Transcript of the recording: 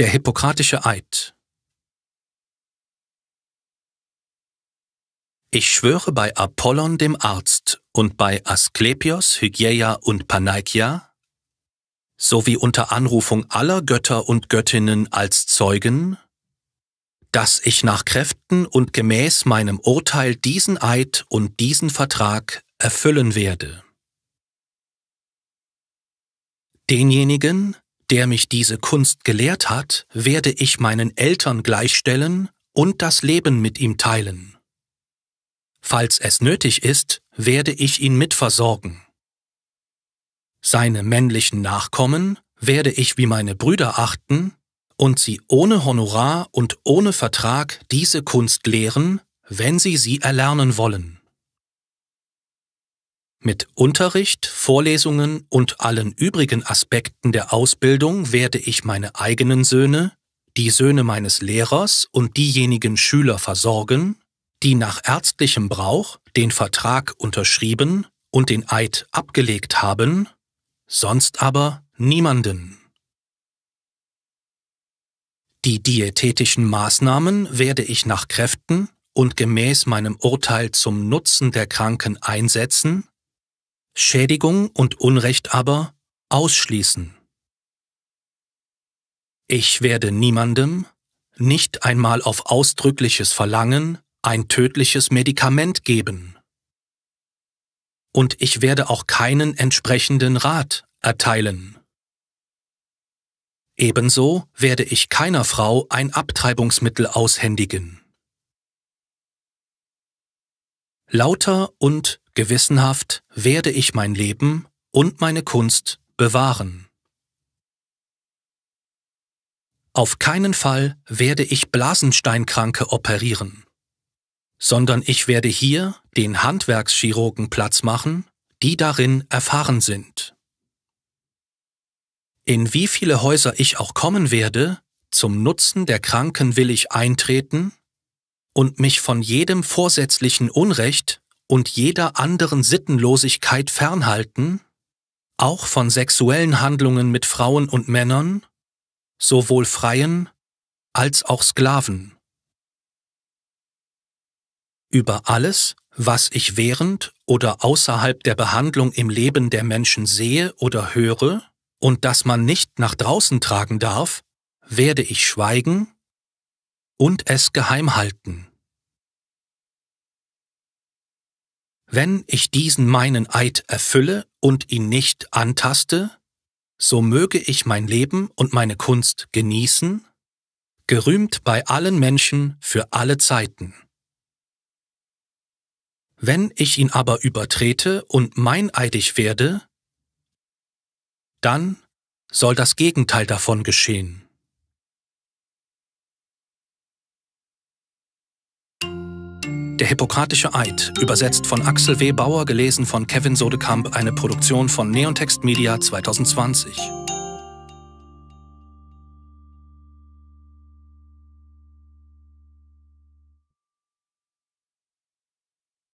Der Hippokratische Eid Ich schwöre bei Apollon dem Arzt und bei Asklepios, Hygieia und Panaikia, sowie unter Anrufung aller Götter und Göttinnen als Zeugen, dass ich nach Kräften und gemäß meinem Urteil diesen Eid und diesen Vertrag erfüllen werde. Denjenigen, der mich diese Kunst gelehrt hat, werde ich meinen Eltern gleichstellen und das Leben mit ihm teilen. Falls es nötig ist, werde ich ihn mitversorgen. Seine männlichen Nachkommen werde ich wie meine Brüder achten und sie ohne Honorar und ohne Vertrag diese Kunst lehren, wenn sie sie erlernen wollen. Mit Unterricht, Vorlesungen und allen übrigen Aspekten der Ausbildung werde ich meine eigenen Söhne, die Söhne meines Lehrers und diejenigen Schüler versorgen, die nach ärztlichem Brauch den Vertrag unterschrieben und den Eid abgelegt haben, sonst aber niemanden. Die diätetischen Maßnahmen werde ich nach Kräften und gemäß meinem Urteil zum Nutzen der Kranken einsetzen Schädigung und Unrecht aber ausschließen. Ich werde niemandem, nicht einmal auf ausdrückliches Verlangen, ein tödliches Medikament geben. Und ich werde auch keinen entsprechenden Rat erteilen. Ebenso werde ich keiner Frau ein Abtreibungsmittel aushändigen. Lauter und Gewissenhaft werde ich mein Leben und meine Kunst bewahren. Auf keinen Fall werde ich Blasensteinkranke operieren, sondern ich werde hier den Handwerkschirurgen Platz machen, die darin erfahren sind. In wie viele Häuser ich auch kommen werde, zum Nutzen der Kranken will ich eintreten und mich von jedem vorsätzlichen Unrecht und jeder anderen Sittenlosigkeit fernhalten, auch von sexuellen Handlungen mit Frauen und Männern, sowohl Freien als auch Sklaven. Über alles, was ich während oder außerhalb der Behandlung im Leben der Menschen sehe oder höre und das man nicht nach draußen tragen darf, werde ich schweigen und es geheim halten. Wenn ich diesen meinen Eid erfülle und ihn nicht antaste, so möge ich mein Leben und meine Kunst genießen, gerühmt bei allen Menschen für alle Zeiten. Wenn ich ihn aber übertrete und meineidig werde, dann soll das Gegenteil davon geschehen. Der Hippokratische Eid, übersetzt von Axel W. Bauer, gelesen von Kevin Sodekamp, eine Produktion von Neontext Media 2020.